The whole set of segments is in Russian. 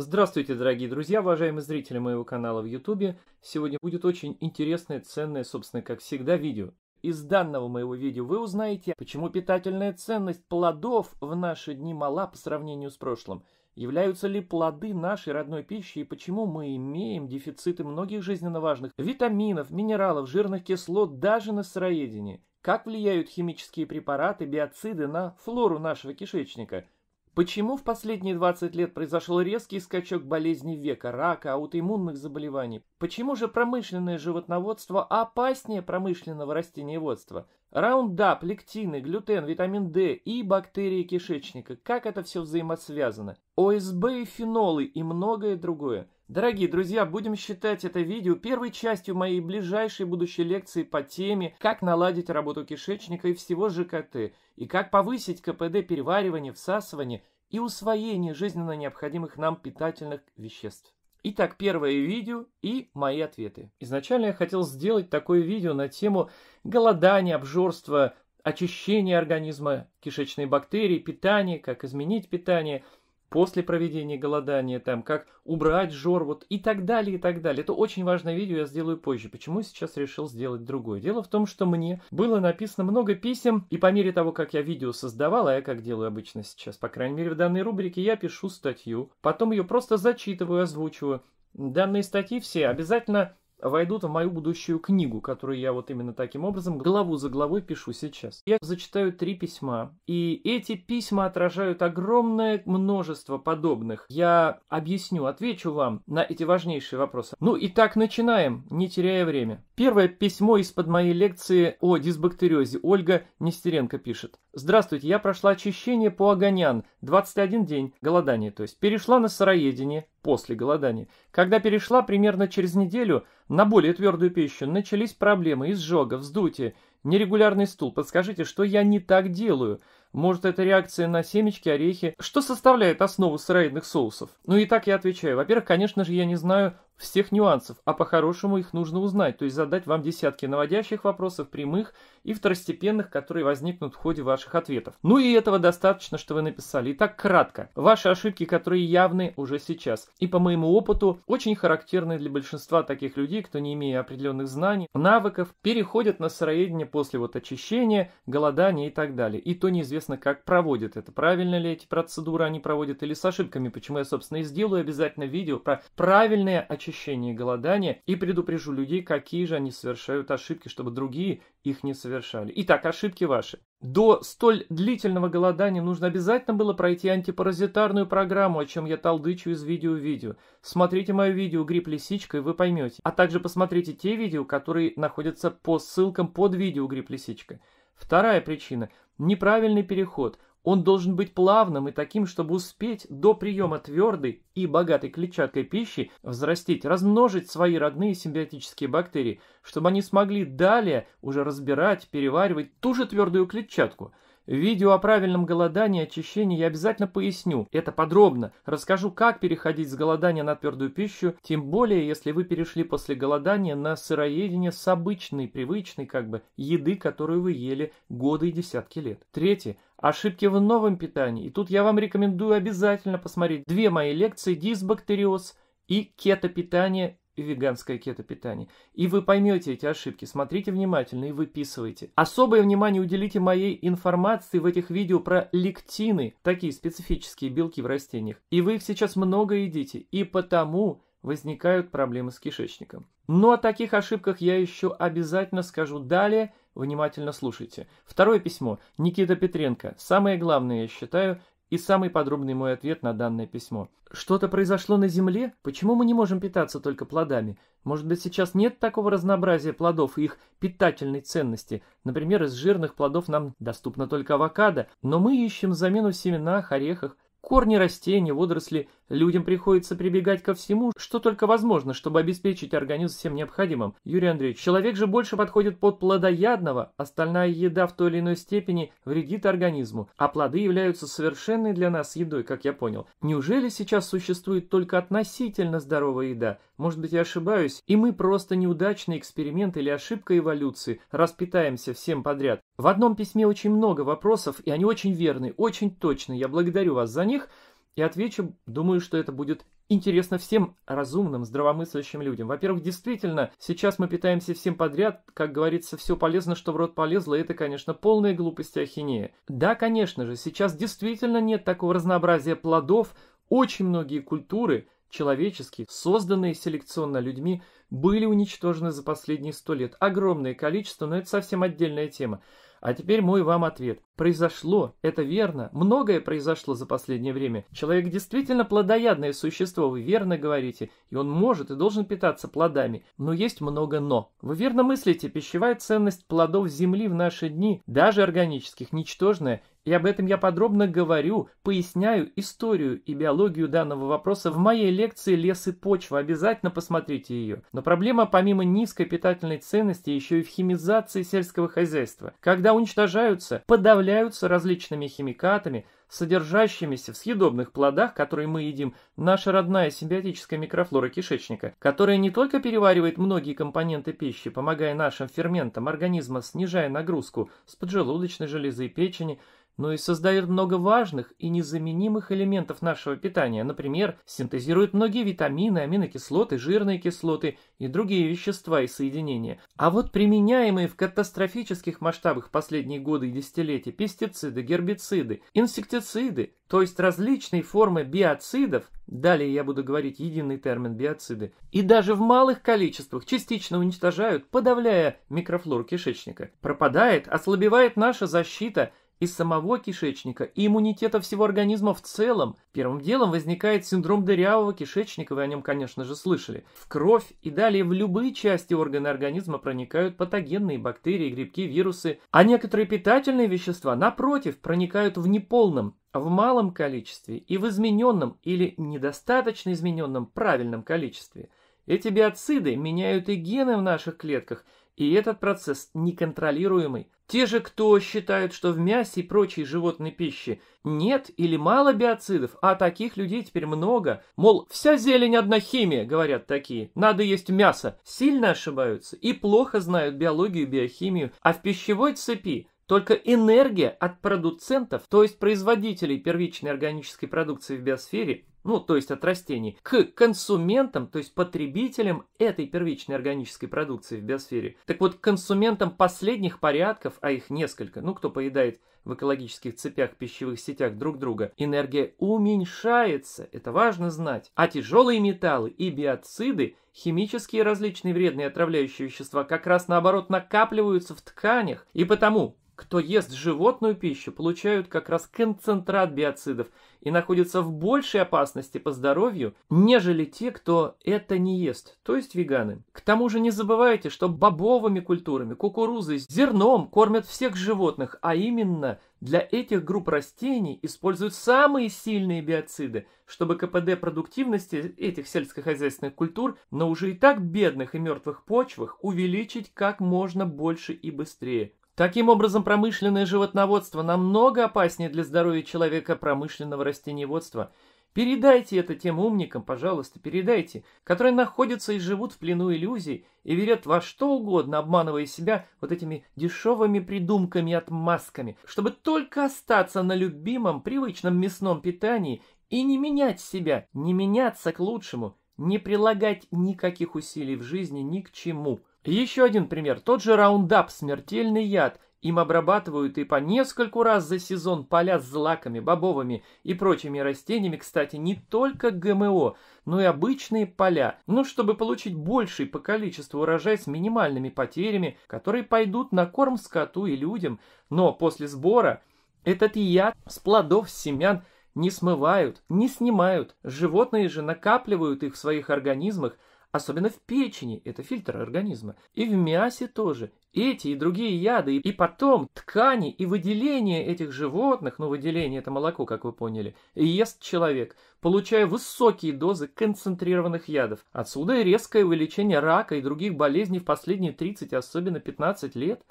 Здравствуйте, дорогие друзья, уважаемые зрители моего канала в YouTube. Сегодня будет очень интересное, ценное, собственно, как всегда, видео. Из данного моего видео вы узнаете, почему питательная ценность плодов в наши дни мала по сравнению с прошлым. Являются ли плоды нашей родной пищи и почему мы имеем дефициты многих жизненно важных витаминов, минералов, жирных кислот даже на сыроедении? Как влияют химические препараты, биоциды на флору нашего кишечника – Почему в последние 20 лет произошел резкий скачок болезней века, рака, аутоиммунных заболеваний? Почему же промышленное животноводство опаснее промышленного растениеводства? Раундап, лектины, глютен, витамин D и бактерии кишечника. Как это все взаимосвязано? ОСБ и фенолы и многое другое. Дорогие друзья, будем считать это видео первой частью моей ближайшей будущей лекции по теме «Как наладить работу кишечника и всего ЖКТ» и «Как повысить КПД переваривания, всасывания и усвоения жизненно необходимых нам питательных веществ». Итак, первое видео и мои ответы. Изначально я хотел сделать такое видео на тему голодания, обжорства, очищения организма, кишечной бактерии, питания, как изменить питание – после проведения голодания, там, как убрать жор, вот и так далее, и так далее. Это очень важное видео, я сделаю позже. Почему я сейчас решил сделать другое? Дело в том, что мне было написано много писем, и по мере того, как я видео создавал, а я как делаю обычно сейчас, по крайней мере в данной рубрике, я пишу статью, потом ее просто зачитываю, озвучиваю. Данные статьи все обязательно войдут в мою будущую книгу, которую я вот именно таким образом главу за главой пишу сейчас. Я зачитаю три письма, и эти письма отражают огромное множество подобных. Я объясню, отвечу вам на эти важнейшие вопросы. Ну и так начинаем, не теряя время. Первое письмо из-под моей лекции о дисбактериозе Ольга Нестеренко пишет. Здравствуйте, я прошла очищение по Огонян, 21 день, голодания, то есть перешла на сыроедение после голодания. Когда перешла примерно через неделю на более твердую пищу, начались проблемы изжога, вздутие, нерегулярный стул. Подскажите, что я не так делаю? Может, это реакция на семечки, орехи? Что составляет основу сыроедных соусов? Ну и так я отвечаю. Во-первых, конечно же, я не знаю, всех нюансов, а по-хорошему их нужно узнать, то есть задать вам десятки наводящих вопросов, прямых и второстепенных, которые возникнут в ходе ваших ответов. Ну и этого достаточно, что вы написали. Итак, кратко. Ваши ошибки, которые явны уже сейчас. И по моему опыту, очень характерны для большинства таких людей, кто не имея определенных знаний, навыков, переходят на сыроедение после вот очищения, голодания и так далее. И то неизвестно, как проводят это. Правильно ли эти процедуры они проводят или с ошибками. Почему я, собственно, и сделаю обязательно видео про правильное очищение ощущении голодания и предупрежу людей, какие же они совершают ошибки, чтобы другие их не совершали. Итак, ошибки ваши. До столь длительного голодания нужно обязательно было пройти антипаразитарную программу, о чем я талдычу из видео в видео. Смотрите мое видео «Грипп лисичка» и вы поймете. А также посмотрите те видео, которые находятся по ссылкам под видео «Грипп лисичка». Вторая причина – неправильный переход – он должен быть плавным и таким, чтобы успеть до приема твердой и богатой клетчаткой пищи взрастить, размножить свои родные симбиотические бактерии, чтобы они смогли далее уже разбирать, переваривать ту же твердую клетчатку – в видео о правильном голодании и очищении я обязательно поясню это подробно. Расскажу, как переходить с голодания на твердую пищу, тем более, если вы перешли после голодания на сыроедение с обычной, привычной как бы еды, которую вы ели годы и десятки лет. Третье. Ошибки в новом питании. И тут я вам рекомендую обязательно посмотреть две мои лекции «Дисбактериоз» и «Кетопитание веганское питание И вы поймете эти ошибки, смотрите внимательно и выписывайте. Особое внимание уделите моей информации в этих видео про лектины, такие специфические белки в растениях. И вы их сейчас много едите, и потому возникают проблемы с кишечником. Но ну, о таких ошибках я еще обязательно скажу далее, внимательно слушайте. Второе письмо. Никита Петренко. Самое главное, я считаю, и самый подробный мой ответ на данное письмо. Что-то произошло на Земле? Почему мы не можем питаться только плодами? Может быть, сейчас нет такого разнообразия плодов и их питательной ценности? Например, из жирных плодов нам доступна только авокадо, но мы ищем замену в семенах, орехах – Корни, растений, водоросли. Людям приходится прибегать ко всему, что только возможно, чтобы обеспечить организм всем необходимым. Юрий Андреевич, человек же больше подходит под плодоядного, остальная еда в той или иной степени вредит организму, а плоды являются совершенной для нас едой, как я понял. Неужели сейчас существует только относительно здоровая еда? Может быть, я ошибаюсь, и мы просто неудачный эксперимент или ошибка эволюции, распитаемся всем подряд. В одном письме очень много вопросов, и они очень верны, очень точны. Я благодарю вас за них и отвечу, думаю, что это будет интересно всем разумным, здравомыслящим людям. Во-первых, действительно, сейчас мы питаемся всем подряд, как говорится, все полезно, что в рот полезло, и это, конечно, полная глупость и ахинея. Да, конечно же, сейчас действительно нет такого разнообразия плодов, очень многие культуры – человеческие, созданные селекционно людьми, были уничтожены за последние сто лет. Огромное количество, но это совсем отдельная тема. А теперь мой вам ответ. Произошло, это верно, многое произошло за последнее время. Человек действительно плодоядное существо, вы верно говорите, и он может и должен питаться плодами, но есть много «но». Вы верно мыслите, пищевая ценность плодов земли в наши дни, даже органических, ничтожная, и об этом я подробно говорю, поясняю историю и биологию данного вопроса в моей лекции «Лес и почва». Обязательно посмотрите ее. Но проблема помимо низкой питательной ценности еще и в химизации сельского хозяйства, когда уничтожаются, подавляются различными химикатами, содержащимися в съедобных плодах, которые мы едим, наша родная симбиотическая микрофлора кишечника, которая не только переваривает многие компоненты пищи, помогая нашим ферментам организма, снижая нагрузку с поджелудочной железы и печени – но и создает много важных и незаменимых элементов нашего питания. Например, синтезирует многие витамины, аминокислоты, жирные кислоты и другие вещества и соединения. А вот применяемые в катастрофических масштабах последние годы и десятилетия пестициды, гербициды, инсектициды, то есть различные формы биоцидов, далее я буду говорить единый термин биоциды, и даже в малых количествах частично уничтожают, подавляя микрофлору кишечника. Пропадает, ослабевает наша защита – из самого кишечника и иммунитета всего организма в целом, первым делом возникает синдром дырявого кишечника, вы о нем, конечно же, слышали. В кровь и далее в любые части органа организма проникают патогенные бактерии, грибки, вирусы, а некоторые питательные вещества, напротив, проникают в неполном, в малом количестве и в измененном или недостаточно измененном правильном количестве. Эти биоциды меняют и гены в наших клетках – и этот процесс неконтролируемый. Те же, кто считают, что в мясе и прочей животной пище нет или мало биоцидов, а таких людей теперь много, мол, вся зелень одна химия, говорят такие, надо есть мясо, сильно ошибаются и плохо знают биологию и биохимию, а в пищевой цепи только энергия от продуцентов, то есть производителей первичной органической продукции в биосфере, ну, то есть от растений, к консументам, то есть потребителям этой первичной органической продукции в биосфере. Так вот, консументам последних порядков, а их несколько, ну, кто поедает в экологических цепях, пищевых сетях друг друга, энергия уменьшается, это важно знать. А тяжелые металлы и биоциды, химические различные вредные отравляющие вещества, как раз наоборот накапливаются в тканях, и потому кто ест животную пищу, получают как раз концентрат биоцидов и находятся в большей опасности по здоровью, нежели те, кто это не ест, то есть веганы. К тому же не забывайте, что бобовыми культурами, кукурузой, зерном кормят всех животных, а именно для этих групп растений используют самые сильные биоциды, чтобы КПД продуктивности этих сельскохозяйственных культур на уже и так бедных и мертвых почвах увеличить как можно больше и быстрее. Таким образом, промышленное животноводство намного опаснее для здоровья человека промышленного растениеводства. Передайте это тем умникам, пожалуйста, передайте, которые находятся и живут в плену иллюзий и верят во что угодно, обманывая себя вот этими дешевыми придумками и отмазками, чтобы только остаться на любимом, привычном мясном питании и не менять себя, не меняться к лучшему, не прилагать никаких усилий в жизни ни к чему – еще один пример. Тот же раундап, смертельный яд. Им обрабатывают и по нескольку раз за сезон поля с злаками, бобовыми и прочими растениями, кстати, не только ГМО, но и обычные поля, ну, чтобы получить больший по количеству урожай с минимальными потерями, которые пойдут на корм скоту и людям. Но после сбора этот яд с плодов, с семян не смывают, не снимают. Животные же накапливают их в своих организмах, Особенно в печени, это фильтр организма. И в мясе тоже. Эти и другие яды, и потом ткани и выделение этих животных, ну выделение это молоко, как вы поняли, ест человек, получая высокие дозы концентрированных ядов. Отсюда и резкое увеличение рака и других болезней в последние 30, особенно 15 лет.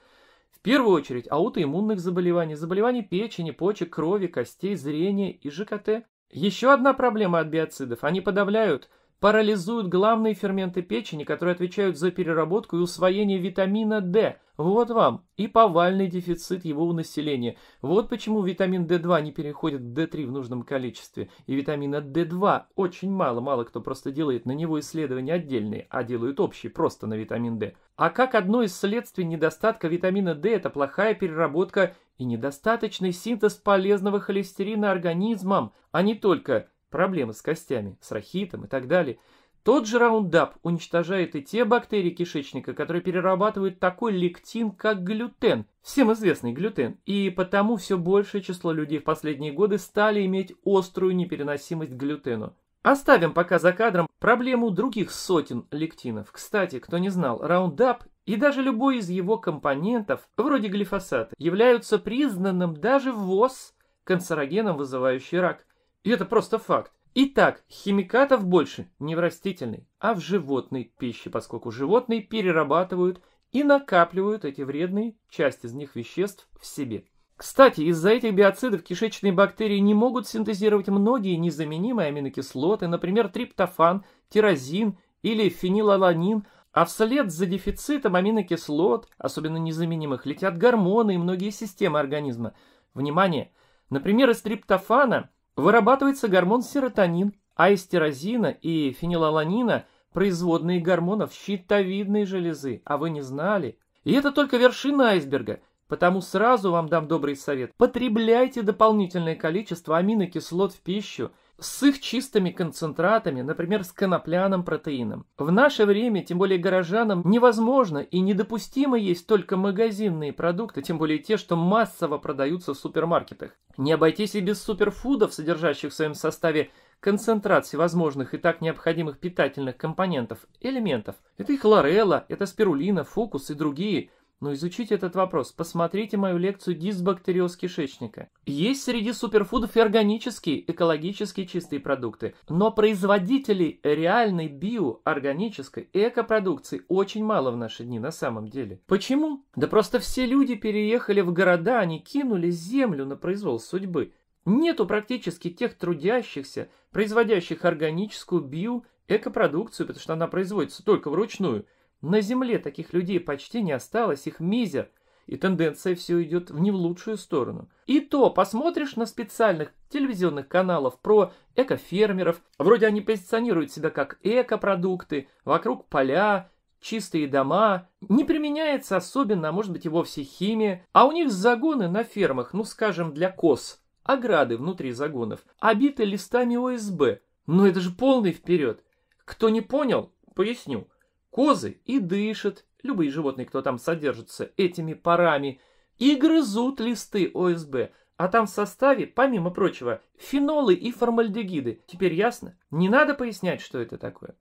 В первую очередь аутоиммунных заболеваний, заболеваний печени, почек, крови, костей, зрения и ЖКТ. Еще одна проблема от биоцидов. Они подавляют парализуют главные ферменты печени, которые отвечают за переработку и усвоение витамина D. Вот вам и повальный дефицит его у населения. Вот почему витамин D2 не переходит в D3 в нужном количестве. И витамина D2 очень мало, мало кто просто делает на него исследования отдельные, а делают общие просто на витамин D. А как одно из следствий недостатка витамина D это плохая переработка и недостаточный синтез полезного холестерина организмом, а не только проблемы с костями, с рахитом и так далее. Тот же раундап уничтожает и те бактерии кишечника, которые перерабатывают такой лектин, как глютен, всем известный глютен, и потому все большее число людей в последние годы стали иметь острую непереносимость к глютену. Оставим пока за кадром проблему других сотен лектинов. Кстати, кто не знал, раундап и даже любой из его компонентов, вроде глифосата, являются признанным даже в ВОЗ канцерогеном, вызывающим рак. И это просто факт. Итак, химикатов больше не в растительной, а в животной пище, поскольку животные перерабатывают и накапливают эти вредные части из них веществ в себе. Кстати, из-за этих биоцидов кишечные бактерии не могут синтезировать многие незаменимые аминокислоты, например, триптофан, тирозин или фенилаланин, а вслед за дефицитом аминокислот, особенно незаменимых, летят гормоны и многие системы организма. Внимание! Например, из триптофана – Вырабатывается гормон серотонин, а эстерозина и фенилаланина – производные гормонов щитовидной железы, а вы не знали. И это только вершина айсберга, потому сразу вам дам добрый совет. Потребляйте дополнительное количество аминокислот в пищу – с их чистыми концентратами, например, с конопляным протеином. В наше время, тем более горожанам, невозможно и недопустимо есть только магазинные продукты, тем более те, что массово продаются в супермаркетах. Не обойтись и без суперфудов, содержащих в своем составе концентрат всевозможных и так необходимых питательных компонентов, элементов. Это и хлорелла, это спирулина, фокус и другие – но ну, изучите этот вопрос. Посмотрите мою лекцию «Дисбактериоз кишечника». Есть среди суперфудов и органические, экологически чистые продукты. Но производителей реальной био, органической, экопродукции очень мало в наши дни на самом деле. Почему? Да просто все люди переехали в города, они кинули землю на произвол судьбы. Нету практически тех трудящихся, производящих органическую био, экопродукцию, потому что она производится только вручную – на Земле таких людей почти не осталось, их мизер, и тенденция все идет в не в лучшую сторону. И то посмотришь на специальных телевизионных каналов про экофермеров, вроде они позиционируют себя как экопродукты, вокруг поля, чистые дома, не применяется особенно, а может быть и вовсе химия, а у них загоны на фермах, ну скажем, для коз, ограды внутри загонов, обиты листами ОСБ. Но это же полный вперед. Кто не понял, поясню. Козы и дышат, любые животные, кто там содержится, этими парами, и грызут листы ОСБ, а там в составе, помимо прочего, фенолы и формальдегиды. Теперь ясно? Не надо пояснять, что это такое.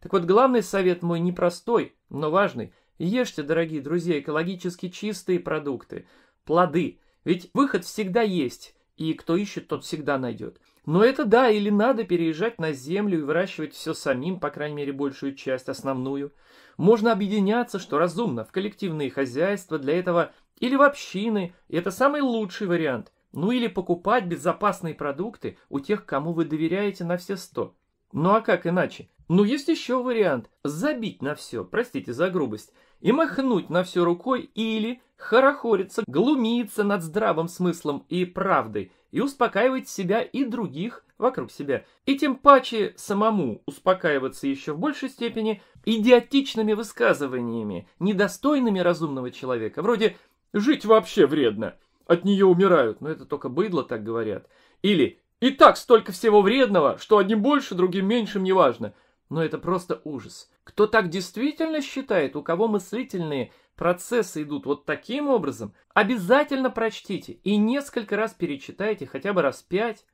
Так вот, главный совет мой непростой, но важный. Ешьте, дорогие друзья, экологически чистые продукты, плоды. Ведь выход всегда есть и кто ищет, тот всегда найдет. Но это да, или надо переезжать на землю и выращивать все самим, по крайней мере, большую часть, основную. Можно объединяться, что разумно, в коллективные хозяйства для этого, или в общины, И это самый лучший вариант. Ну или покупать безопасные продукты у тех, кому вы доверяете на все сто. Ну а как иначе? Ну есть еще вариант – забить на все, простите за грубость – и махнуть на все рукой или хорохориться, глумиться над здравым смыслом и правдой и успокаивать себя и других вокруг себя. И тем паче самому успокаиваться еще в большей степени идиотичными высказываниями, недостойными разумного человека, вроде «жить вообще вредно», «от нее умирают», но это только быдло так говорят, или «и так столько всего вредного, что одним больше, другим меньшим, неважно». Но это просто ужас. Кто так действительно считает, у кого мыслительные процессы идут вот таким образом, обязательно прочтите и несколько раз перечитайте, хотя бы раз пять,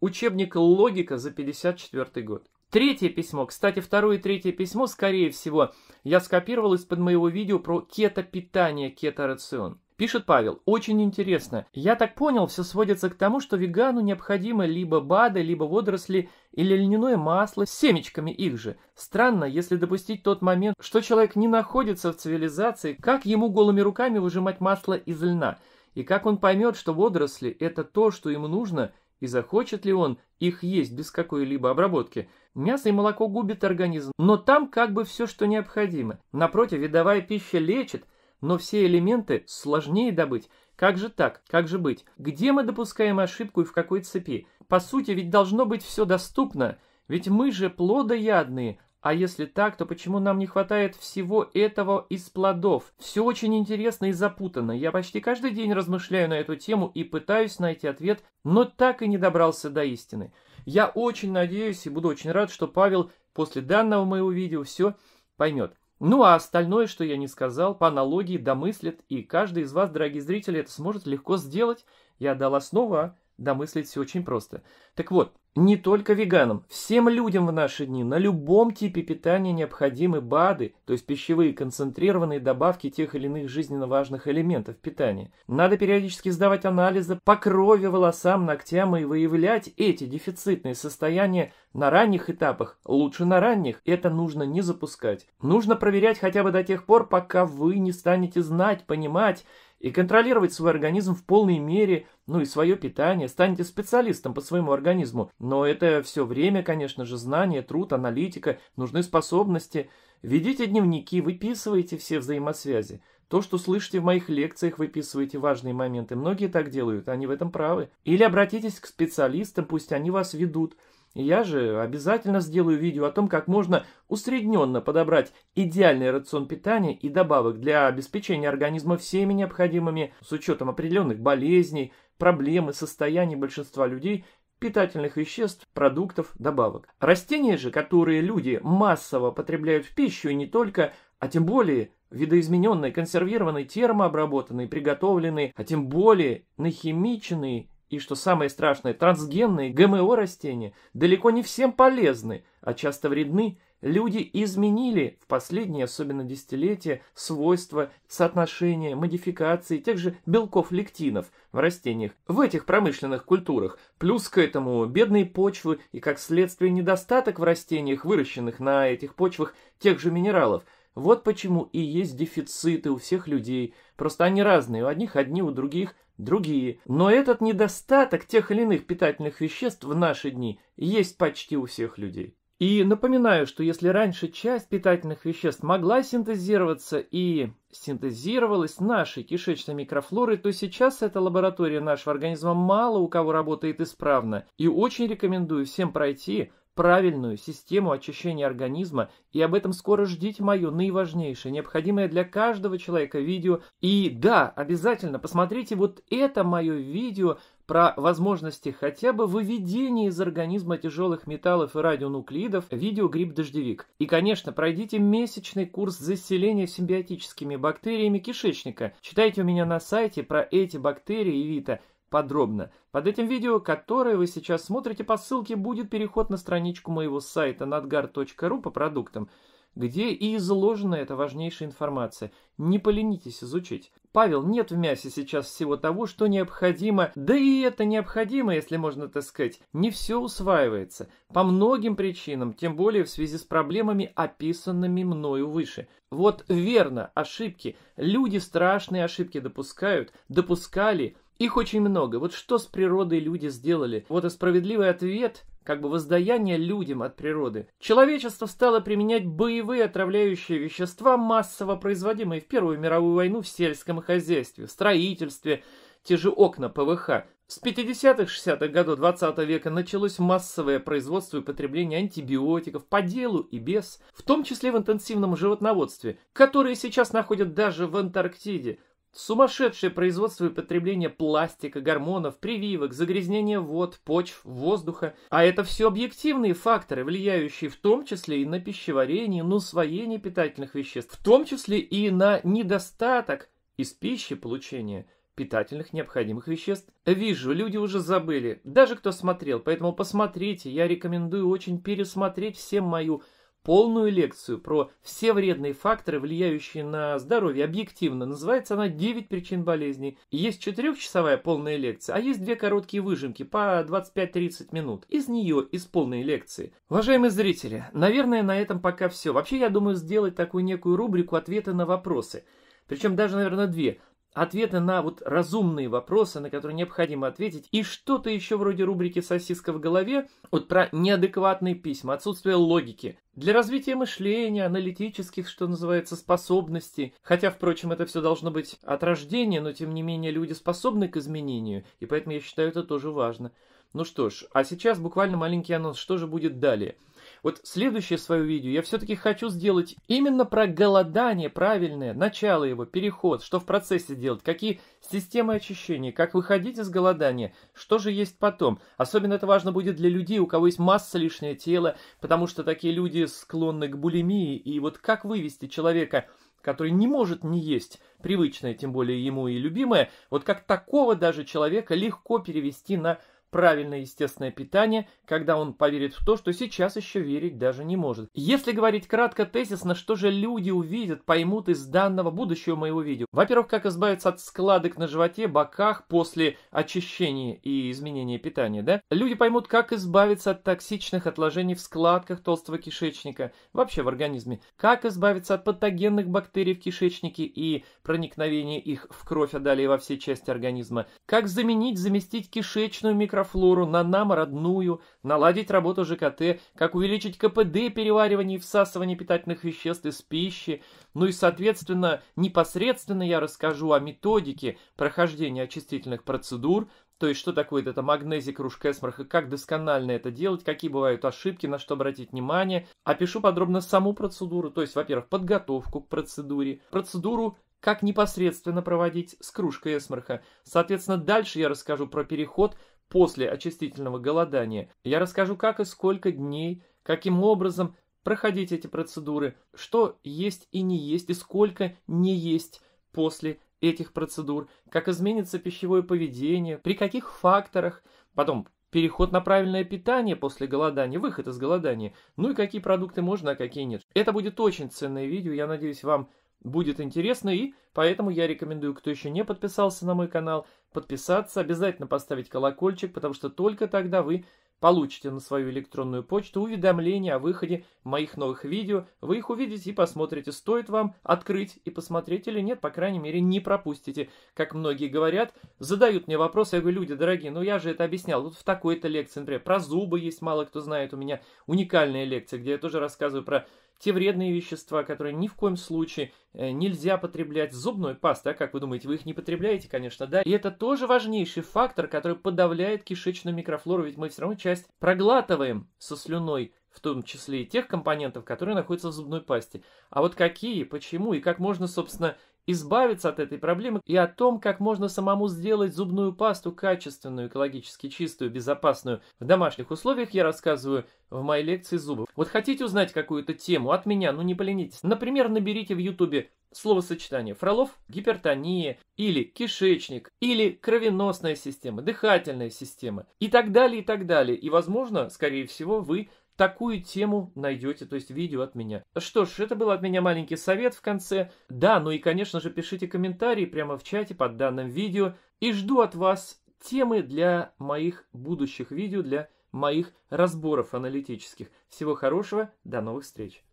учебник «Логика» за 54 год. Третье письмо, кстати, второе и третье письмо, скорее всего, я скопировал из-под моего видео про кетопитание, рацион. Пишет Павел, очень интересно. Я так понял, все сводится к тому, что вегану необходимо либо БАДы, либо водоросли или льняное масло с семечками их же. Странно, если допустить тот момент, что человек не находится в цивилизации, как ему голыми руками выжимать масло из льна? И как он поймет, что водоросли – это то, что ему нужно, и захочет ли он их есть без какой-либо обработки. Мясо и молоко губит организм, но там как бы все, что необходимо. Напротив, видовая пища лечит – но все элементы сложнее добыть. Как же так? Как же быть? Где мы допускаем ошибку и в какой цепи? По сути, ведь должно быть все доступно. Ведь мы же плодоядные. А если так, то почему нам не хватает всего этого из плодов? Все очень интересно и запутанно. Я почти каждый день размышляю на эту тему и пытаюсь найти ответ, но так и не добрался до истины. Я очень надеюсь и буду очень рад, что Павел после данного моего видео все поймет. Ну а остальное, что я не сказал, по аналогии домыслит, и каждый из вас, дорогие зрители, это сможет легко сделать. Я дал основу, а домыслить все очень просто. Так вот, не только веганам, всем людям в наши дни на любом типе питания необходимы БАДы, то есть пищевые концентрированные добавки тех или иных жизненно важных элементов питания. Надо периодически сдавать анализы по крови, волосам, ногтям и выявлять эти дефицитные состояния на ранних этапах, лучше на ранних, это нужно не запускать. Нужно проверять хотя бы до тех пор, пока вы не станете знать, понимать, и контролировать свой организм в полной мере, ну и свое питание, станете специалистом по своему организму. Но это все время, конечно же, знания, труд, аналитика, нужны способности. Ведите дневники, выписывайте все взаимосвязи. То, что слышите в моих лекциях, выписывайте важные моменты. Многие так делают, они в этом правы. Или обратитесь к специалистам, пусть они вас ведут. Я же обязательно сделаю видео о том, как можно усредненно подобрать идеальный рацион питания и добавок для обеспечения организма всеми необходимыми, с учетом определенных болезней, проблем и состояний большинства людей, питательных веществ, продуктов, добавок. Растения же, которые люди массово потребляют в пищу и не только, а тем более видоизмененные, консервированные, термообработанные, приготовленные, а тем более нахимиченные и что самое страшное, трансгенные ГМО растения далеко не всем полезны, а часто вредны. Люди изменили в последние, особенно десятилетия, свойства, соотношения, модификации тех же белков-лектинов в растениях в этих промышленных культурах. Плюс к этому бедные почвы и, как следствие, недостаток в растениях, выращенных на этих почвах, тех же минералов – вот почему и есть дефициты у всех людей. Просто они разные, у одних одни, у других другие. Но этот недостаток тех или иных питательных веществ в наши дни есть почти у всех людей. И напоминаю, что если раньше часть питательных веществ могла синтезироваться и синтезировалась нашей кишечной микрофлорой, то сейчас эта лаборатория нашего организма мало у кого работает исправно. И очень рекомендую всем пройти правильную систему очищения организма, и об этом скоро ждите мое наиважнейшее, необходимое для каждого человека видео. И да, обязательно посмотрите вот это мое видео про возможности хотя бы выведения из организма тяжелых металлов и радионуклидов видео «Гриб-дождевик». И, конечно, пройдите месячный курс заселения симбиотическими бактериями кишечника. Читайте у меня на сайте про эти бактерии и вита – подробно. Под этим видео, которое вы сейчас смотрите по ссылке, будет переход на страничку моего сайта nadgar.ru по продуктам, где и изложена эта важнейшая информация. Не поленитесь изучить. Павел, нет в мясе сейчас всего того, что необходимо, да и это необходимо, если можно так сказать, не все усваивается, по многим причинам, тем более в связи с проблемами, описанными мною выше. Вот верно, ошибки, люди страшные ошибки допускают, допускали, их очень много. Вот что с природой люди сделали? Вот и справедливый ответ как бы воздаяние людям от природы. Человечество стало применять боевые отравляющие вещества, массово производимые в Первую мировую войну в сельском хозяйстве, в строительстве, те же окна ПВХ. С 50-х, 60-х годов 20 века началось массовое производство и потребление антибиотиков по делу и без, в том числе в интенсивном животноводстве, которые сейчас находят даже в Антарктиде – Сумасшедшее производство и потребление пластика, гормонов, прививок, загрязнение вод, почв, воздуха. А это все объективные факторы, влияющие в том числе и на пищеварение, на усвоение питательных веществ, в том числе и на недостаток из пищи получения питательных необходимых веществ. Вижу, люди уже забыли, даже кто смотрел, поэтому посмотрите, я рекомендую очень пересмотреть всем мою полную лекцию про все вредные факторы, влияющие на здоровье объективно. Называется она «9 причин болезней». Есть четырехчасовая полная лекция, а есть две короткие выжимки по 25-30 минут. Из нее, из полной лекции. Уважаемые зрители, наверное, на этом пока все. Вообще, я думаю сделать такую некую рубрику «Ответы на вопросы». Причем даже, наверное, две – ответы на вот разумные вопросы, на которые необходимо ответить, и что-то еще вроде рубрики «Сосиска в голове», вот про неадекватные письма, отсутствие логики. Для развития мышления, аналитических, что называется, способностей, хотя, впрочем, это все должно быть от рождения, но, тем не менее, люди способны к изменению, и поэтому я считаю это тоже важно. Ну что ж, а сейчас буквально маленький анонс, что же будет далее – вот следующее свое видео я все-таки хочу сделать именно про голодание правильное, начало его, переход, что в процессе делать, какие системы очищения, как выходить из голодания, что же есть потом. Особенно это важно будет для людей, у кого есть масса лишнее тело потому что такие люди склонны к булимии, и вот как вывести человека который не может не есть привычное, тем более ему и любимое, вот как такого даже человека легко перевести на правильное естественное питание, когда он поверит в то, что сейчас еще верить даже не может. Если говорить кратко, тезисно, что же люди увидят, поймут из данного будущего моего видео? Во-первых, как избавиться от складок на животе, боках после очищения и изменения питания, да? Люди поймут, как избавиться от токсичных отложений в складках толстого кишечника, вообще в организме, как избавиться от патогенных бактерий в кишечнике и проникновения их в кровь, а далее во все части организма, как заменить, заместить кишечную микро микрофлору, на нам родную, наладить работу ЖКТ, как увеличить КПД переваривания и всасывания питательных веществ из пищи. Ну и, соответственно, непосредственно я расскажу о методике прохождения очистительных процедур, то есть, что такое это магнезия, кружка эсмарха, как досконально это делать, какие бывают ошибки, на что обратить внимание. Опишу подробно саму процедуру, то есть, во-первых, подготовку к процедуре, процедуру как непосредственно проводить с кружкой эсмарха. Соответственно, дальше я расскажу про переход после очистительного голодания. Я расскажу, как и сколько дней, каким образом проходить эти процедуры, что есть и не есть, и сколько не есть после этих процедур, как изменится пищевое поведение, при каких факторах, потом переход на правильное питание после голодания, выход из голодания, ну и какие продукты можно, а какие нет. Это будет очень ценное видео, я надеюсь, вам Будет интересно и поэтому я рекомендую, кто еще не подписался на мой канал, подписаться, обязательно поставить колокольчик, потому что только тогда вы получите на свою электронную почту уведомления о выходе моих новых видео. Вы их увидите и посмотрите, стоит вам открыть и посмотреть или нет, по крайней мере, не пропустите. Как многие говорят, задают мне вопрос, я говорю, люди дорогие, ну я же это объяснял, вот в такой-то лекции, например, про зубы есть, мало кто знает, у меня уникальная лекция, где я тоже рассказываю про те вредные вещества, которые ни в коем случае э, нельзя потреблять, зубной пасты, а как вы думаете, вы их не потребляете, конечно, да? И это тоже важнейший фактор, который подавляет кишечную микрофлору, ведь мы все равно часть проглатываем со слюной, в том числе и тех компонентов, которые находятся в зубной пасте. А вот какие, почему и как можно, собственно, избавиться от этой проблемы и о том, как можно самому сделать зубную пасту качественную, экологически чистую, безопасную в домашних условиях, я рассказываю в моей лекции «Зубы». Вот хотите узнать какую-то тему от меня, ну не поленитесь. Например, наберите в ютубе словосочетание «фролов», «гипертония» или «кишечник», или «кровеносная система», «дыхательная система» и так далее, и так далее. И, возможно, скорее всего, вы такую тему найдете, то есть видео от меня. Что ж, это был от меня маленький совет в конце. Да, ну и, конечно же, пишите комментарии прямо в чате под данным видео. И жду от вас темы для моих будущих видео, для моих разборов аналитических. Всего хорошего, до новых встреч!